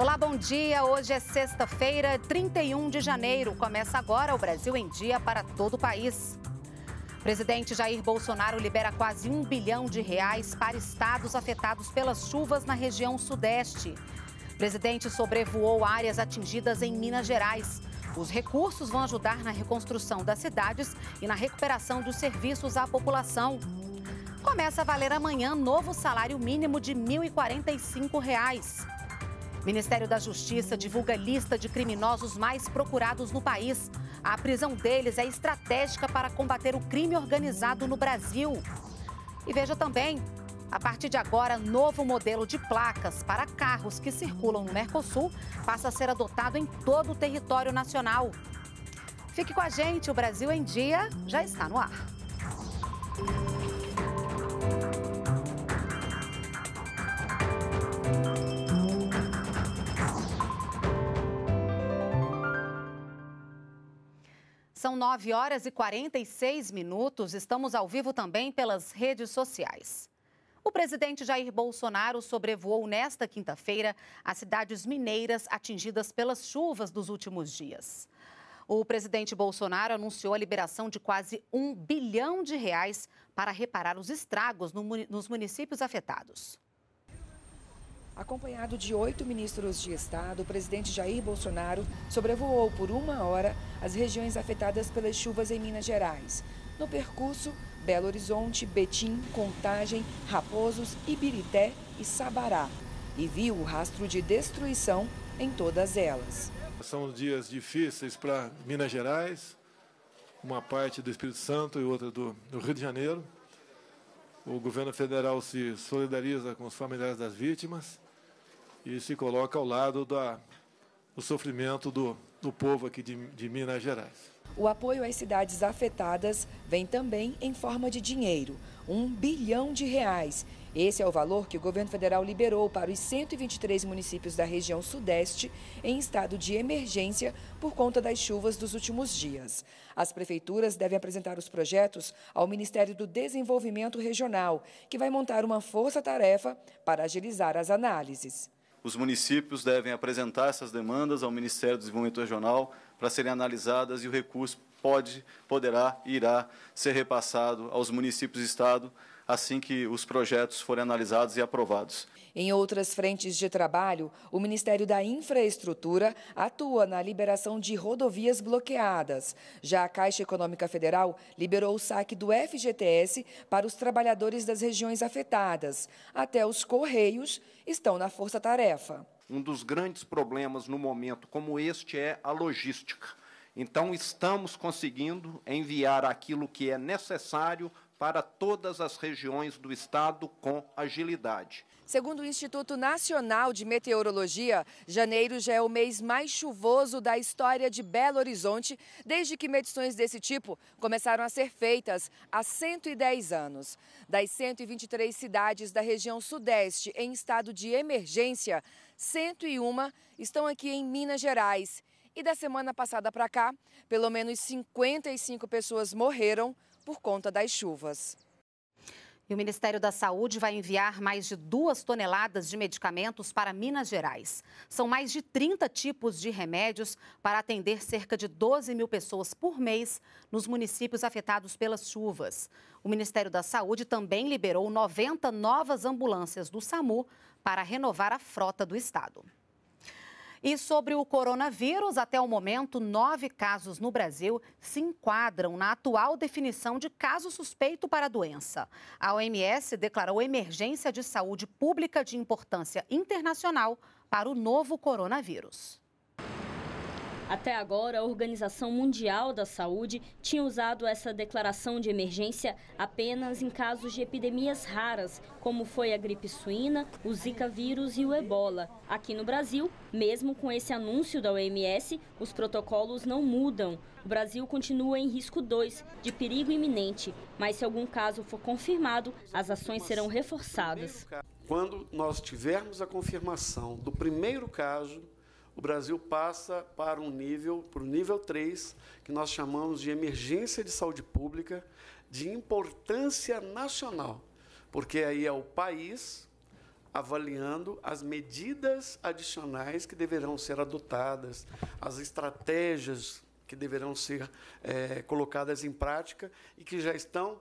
Olá, bom dia. Hoje é sexta-feira, 31 de janeiro. Começa agora o Brasil em Dia para todo o país. O presidente Jair Bolsonaro libera quase um bilhão de reais para estados afetados pelas chuvas na região sudeste. O presidente sobrevoou áreas atingidas em Minas Gerais. Os recursos vão ajudar na reconstrução das cidades e na recuperação dos serviços à população. Começa a valer amanhã novo salário mínimo de R$ 1.045. Reais. Ministério da Justiça divulga lista de criminosos mais procurados no país. A prisão deles é estratégica para combater o crime organizado no Brasil. E veja também, a partir de agora, novo modelo de placas para carros que circulam no Mercosul passa a ser adotado em todo o território nacional. Fique com a gente, o Brasil em Dia já está no ar. 9 horas e 46 minutos. Estamos ao vivo também pelas redes sociais. O presidente Jair Bolsonaro sobrevoou nesta quinta-feira as cidades mineiras atingidas pelas chuvas dos últimos dias. O presidente Bolsonaro anunciou a liberação de quase um bilhão de reais para reparar os estragos no, nos municípios afetados. Acompanhado de oito ministros de Estado, o presidente Jair Bolsonaro sobrevoou por uma hora as regiões afetadas pelas chuvas em Minas Gerais. No percurso, Belo Horizonte, Betim, Contagem, Raposos, Ibirité e Sabará. E viu o rastro de destruição em todas elas. São dias difíceis para Minas Gerais, uma parte do Espírito Santo e outra do Rio de Janeiro. O governo federal se solidariza com os familiares das vítimas e se coloca ao lado da, do sofrimento do, do povo aqui de, de Minas Gerais. O apoio às cidades afetadas vem também em forma de dinheiro, um bilhão de reais. Esse é o valor que o governo federal liberou para os 123 municípios da região sudeste em estado de emergência por conta das chuvas dos últimos dias. As prefeituras devem apresentar os projetos ao Ministério do Desenvolvimento Regional, que vai montar uma força-tarefa para agilizar as análises os municípios devem apresentar essas demandas ao Ministério do Desenvolvimento Regional para serem analisadas e o recurso pode, poderá e irá ser repassado aos municípios e Estado assim que os projetos forem analisados e aprovados. Em outras frentes de trabalho, o Ministério da Infraestrutura atua na liberação de rodovias bloqueadas. Já a Caixa Econômica Federal liberou o saque do FGTS para os trabalhadores das regiões afetadas. Até os Correios estão na força-tarefa. Um dos grandes problemas no momento como este é a logística. Então, estamos conseguindo enviar aquilo que é necessário para todas as regiões do estado com agilidade. Segundo o Instituto Nacional de Meteorologia, janeiro já é o mês mais chuvoso da história de Belo Horizonte, desde que medições desse tipo começaram a ser feitas há 110 anos. Das 123 cidades da região sudeste em estado de emergência, 101 estão aqui em Minas Gerais. E da semana passada para cá, pelo menos 55 pessoas morreram por conta das chuvas. E o Ministério da Saúde vai enviar mais de duas toneladas de medicamentos para Minas Gerais. São mais de 30 tipos de remédios para atender cerca de 12 mil pessoas por mês nos municípios afetados pelas chuvas. O Ministério da Saúde também liberou 90 novas ambulâncias do SAMU para renovar a frota do estado. E sobre o coronavírus, até o momento, nove casos no Brasil se enquadram na atual definição de caso suspeito para a doença. A OMS declarou emergência de saúde pública de importância internacional para o novo coronavírus. Até agora, a Organização Mundial da Saúde tinha usado essa declaração de emergência apenas em casos de epidemias raras, como foi a gripe suína, o Zika vírus e o ebola. Aqui no Brasil, mesmo com esse anúncio da OMS, os protocolos não mudam. O Brasil continua em risco 2, de perigo iminente, mas se algum caso for confirmado, as ações serão reforçadas. Quando nós tivermos a confirmação do primeiro caso, o Brasil passa para um nível, para o nível 3, que nós chamamos de emergência de saúde pública de importância nacional, porque aí é o país avaliando as medidas adicionais que deverão ser adotadas, as estratégias que deverão ser é, colocadas em prática e que já estão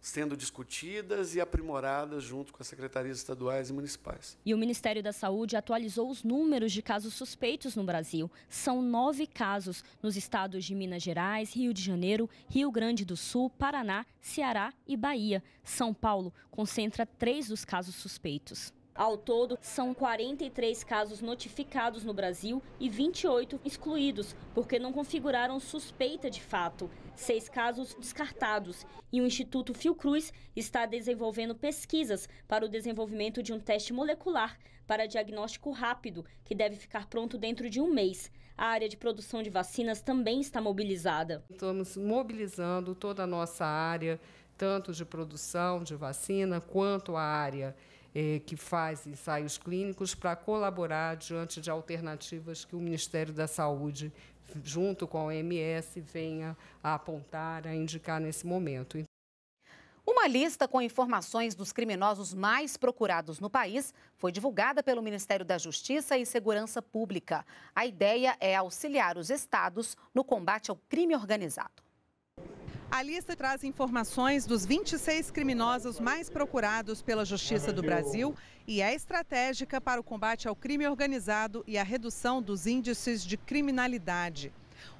sendo discutidas e aprimoradas junto com as secretarias estaduais e municipais. E o Ministério da Saúde atualizou os números de casos suspeitos no Brasil. São nove casos nos estados de Minas Gerais, Rio de Janeiro, Rio Grande do Sul, Paraná, Ceará e Bahia. São Paulo concentra três dos casos suspeitos. Ao todo, são 43 casos notificados no Brasil e 28 excluídos, porque não configuraram suspeita de fato. Seis casos descartados. E o Instituto Fiocruz está desenvolvendo pesquisas para o desenvolvimento de um teste molecular para diagnóstico rápido, que deve ficar pronto dentro de um mês. A área de produção de vacinas também está mobilizada. Estamos mobilizando toda a nossa área, tanto de produção de vacina quanto a área eh, que faz ensaios clínicos para colaborar diante de alternativas que o Ministério da Saúde, junto com a OMS, venha a apontar, a indicar nesse momento. Uma lista com informações dos criminosos mais procurados no país foi divulgada pelo Ministério da Justiça e Segurança Pública. A ideia é auxiliar os estados no combate ao crime organizado. A lista traz informações dos 26 criminosos mais procurados pela Justiça do Brasil e é estratégica para o combate ao crime organizado e a redução dos índices de criminalidade.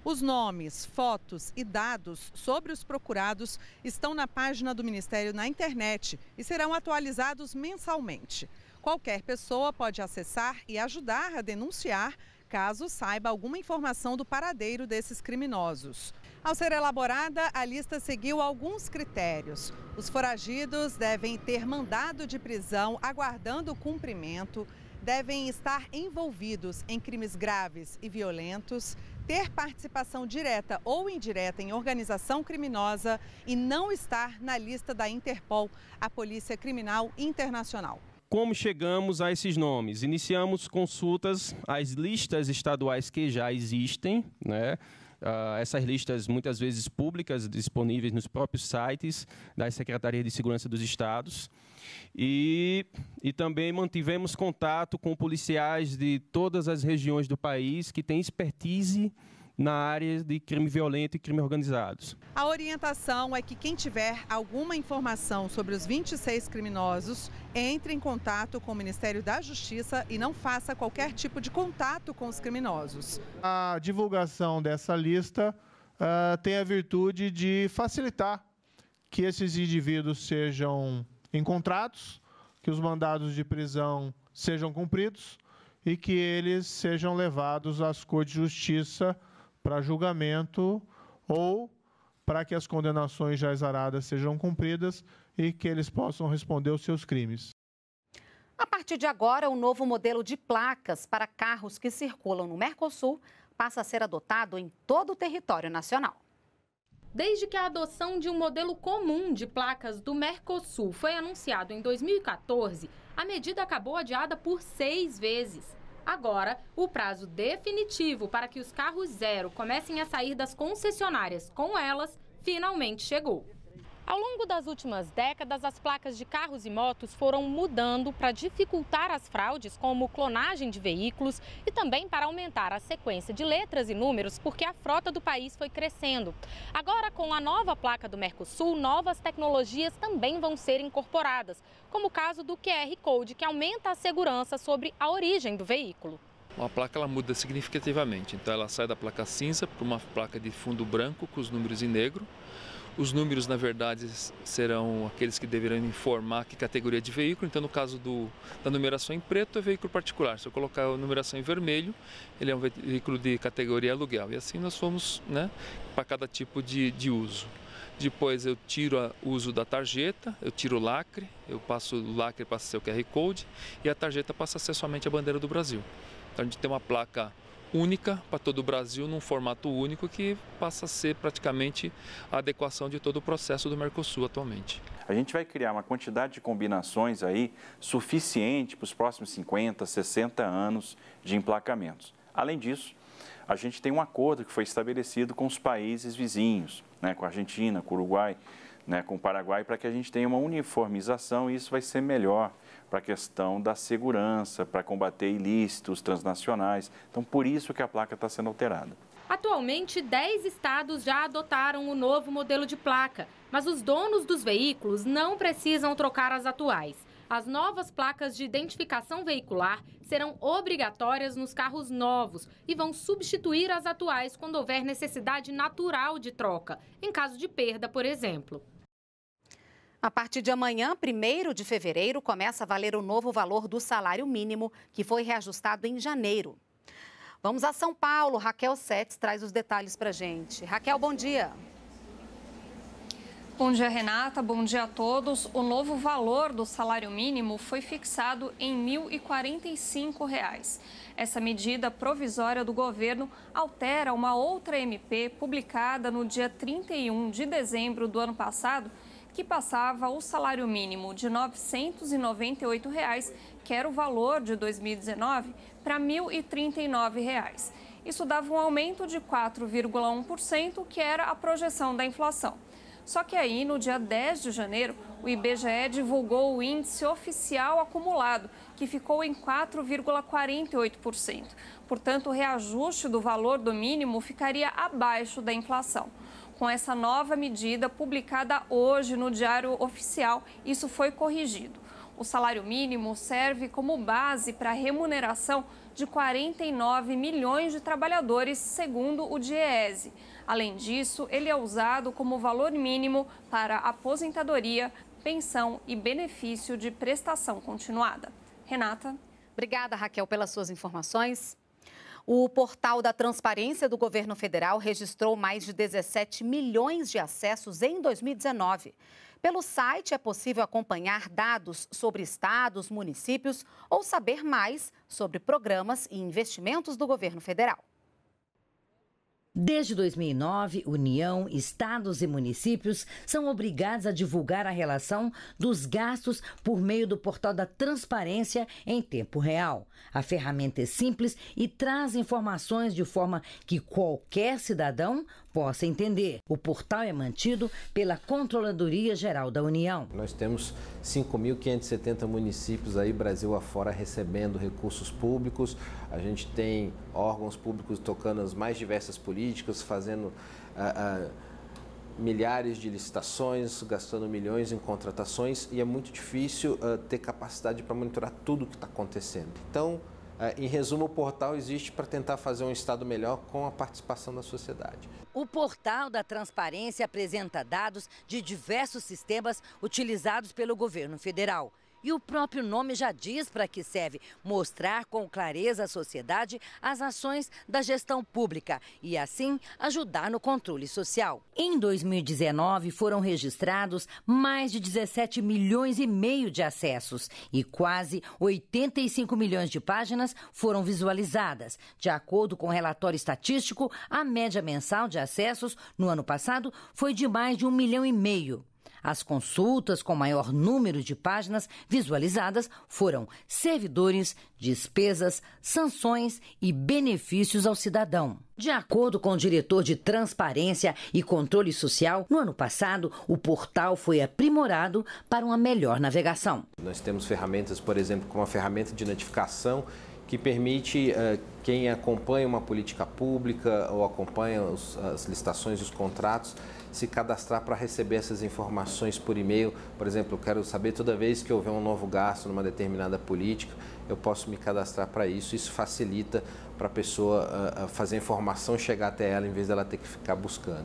Os nomes, fotos e dados sobre os procurados estão na página do Ministério na internet e serão atualizados mensalmente. Qualquer pessoa pode acessar e ajudar a denunciar caso saiba alguma informação do paradeiro desses criminosos. Ao ser elaborada, a lista seguiu alguns critérios. Os foragidos devem ter mandado de prisão aguardando o cumprimento, devem estar envolvidos em crimes graves e violentos, ter participação direta ou indireta em organização criminosa e não estar na lista da Interpol, a Polícia Criminal Internacional. Como chegamos a esses nomes? Iniciamos consultas às listas estaduais que já existem, né? Uh, essas listas, muitas vezes públicas, disponíveis nos próprios sites das Secretarias de Segurança dos Estados. E, e também mantivemos contato com policiais de todas as regiões do país que têm expertise na área de crime violento e crime organizados. A orientação é que quem tiver alguma informação sobre os 26 criminosos entre em contato com o Ministério da Justiça e não faça qualquer tipo de contato com os criminosos. A divulgação dessa lista uh, tem a virtude de facilitar que esses indivíduos sejam encontrados, que os mandados de prisão sejam cumpridos e que eles sejam levados às cores de justiça para julgamento ou para que as condenações já exaradas sejam cumpridas e que eles possam responder os seus crimes. A partir de agora, o novo modelo de placas para carros que circulam no Mercosul passa a ser adotado em todo o território nacional. Desde que a adoção de um modelo comum de placas do Mercosul foi anunciado em 2014, a medida acabou adiada por seis vezes. Agora, o prazo definitivo para que os carros zero comecem a sair das concessionárias com elas finalmente chegou. Ao longo das últimas décadas, as placas de carros e motos foram mudando para dificultar as fraudes, como clonagem de veículos, e também para aumentar a sequência de letras e números, porque a frota do país foi crescendo. Agora, com a nova placa do Mercosul, novas tecnologias também vão ser incorporadas, como o caso do QR Code, que aumenta a segurança sobre a origem do veículo. Uma placa ela muda significativamente, então ela sai da placa cinza para uma placa de fundo branco com os números em negro os números, na verdade, serão aqueles que deverão informar que categoria de veículo. Então, no caso do, da numeração em preto, é veículo particular. Se eu colocar a numeração em vermelho, ele é um veículo de categoria aluguel. E assim nós fomos né, para cada tipo de, de uso. Depois eu tiro o uso da tarjeta, eu tiro o lacre, eu passo o lacre para ser o QR Code e a tarjeta passa a ser somente a bandeira do Brasil. Então a gente tem uma placa única para todo o Brasil, num formato único que passa a ser praticamente a adequação de todo o processo do Mercosul atualmente. A gente vai criar uma quantidade de combinações aí suficiente para os próximos 50, 60 anos de emplacamentos. Além disso, a gente tem um acordo que foi estabelecido com os países vizinhos, né, com a Argentina, com o Uruguai, né, com o Paraguai, para que a gente tenha uma uniformização e isso vai ser melhor para a questão da segurança, para combater ilícitos transnacionais. Então, por isso que a placa está sendo alterada. Atualmente, 10 estados já adotaram o novo modelo de placa, mas os donos dos veículos não precisam trocar as atuais. As novas placas de identificação veicular serão obrigatórias nos carros novos e vão substituir as atuais quando houver necessidade natural de troca, em caso de perda, por exemplo. A partir de amanhã, 1 de fevereiro, começa a valer o novo valor do salário mínimo, que foi reajustado em janeiro. Vamos a São Paulo. Raquel Setes traz os detalhes para gente. Raquel, bom dia. Bom dia, Renata. Bom dia a todos. O novo valor do salário mínimo foi fixado em R$ 1.045. Reais. Essa medida provisória do governo altera uma outra MP publicada no dia 31 de dezembro do ano passado que passava o salário mínimo de R$ 998, que era o valor de 2019, para R$ 1.039. Isso dava um aumento de 4,1%, que era a projeção da inflação. Só que aí, no dia 10 de janeiro, o IBGE divulgou o índice oficial acumulado, que ficou em 4,48%. Portanto, o reajuste do valor do mínimo ficaria abaixo da inflação com essa nova medida publicada hoje no Diário Oficial, isso foi corrigido. O salário mínimo serve como base para a remuneração de 49 milhões de trabalhadores, segundo o DIEESE. Além disso, ele é usado como valor mínimo para aposentadoria, pensão e benefício de prestação continuada. Renata. Obrigada, Raquel, pelas suas informações. O portal da transparência do governo federal registrou mais de 17 milhões de acessos em 2019. Pelo site é possível acompanhar dados sobre estados, municípios ou saber mais sobre programas e investimentos do governo federal. Desde 2009, União, estados e municípios são obrigados a divulgar a relação dos gastos por meio do portal da transparência em tempo real. A ferramenta é simples e traz informações de forma que qualquer cidadão possa entender. O portal é mantido pela Controladoria Geral da União. Nós temos 5.570 municípios aí, Brasil afora, recebendo recursos públicos. A gente tem órgãos públicos tocando as mais diversas políticas, fazendo. Ah, ah, milhares de licitações, gastando milhões em contratações e é muito difícil uh, ter capacidade para monitorar tudo o que está acontecendo. Então, é, em resumo, o portal existe para tentar fazer um Estado melhor com a participação da sociedade. O portal da transparência apresenta dados de diversos sistemas utilizados pelo governo federal. E o próprio nome já diz para que serve: mostrar com clareza à sociedade as ações da gestão pública e, assim, ajudar no controle social. Em 2019, foram registrados mais de 17 milhões e meio de acessos e quase 85 milhões de páginas foram visualizadas. De acordo com o relatório estatístico, a média mensal de acessos no ano passado foi de mais de um milhão e meio. As consultas com maior número de páginas visualizadas foram servidores, despesas, sanções e benefícios ao cidadão. De acordo com o diretor de Transparência e Controle Social, no ano passado, o portal foi aprimorado para uma melhor navegação. Nós temos ferramentas, por exemplo, como a ferramenta de notificação que permite uh, quem acompanha uma política pública ou acompanha os, as licitações e os contratos se cadastrar para receber essas informações por e-mail. Por exemplo, eu quero saber toda vez que houver um novo gasto numa determinada política, eu posso me cadastrar para isso. Isso facilita para a pessoa uh, fazer a informação chegar até ela em vez dela ter que ficar buscando.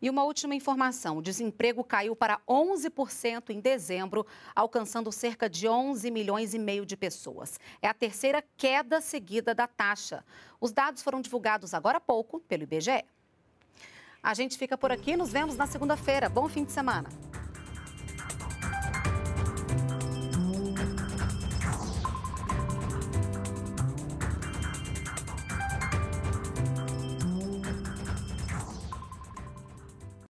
E uma última informação: o desemprego caiu para 11% em dezembro, alcançando cerca de 11 milhões e meio de pessoas. É a terceira queda seguida da taxa. Os dados foram divulgados agora há pouco pelo IBGE. A gente fica por aqui, nos vemos na segunda-feira. Bom fim de semana.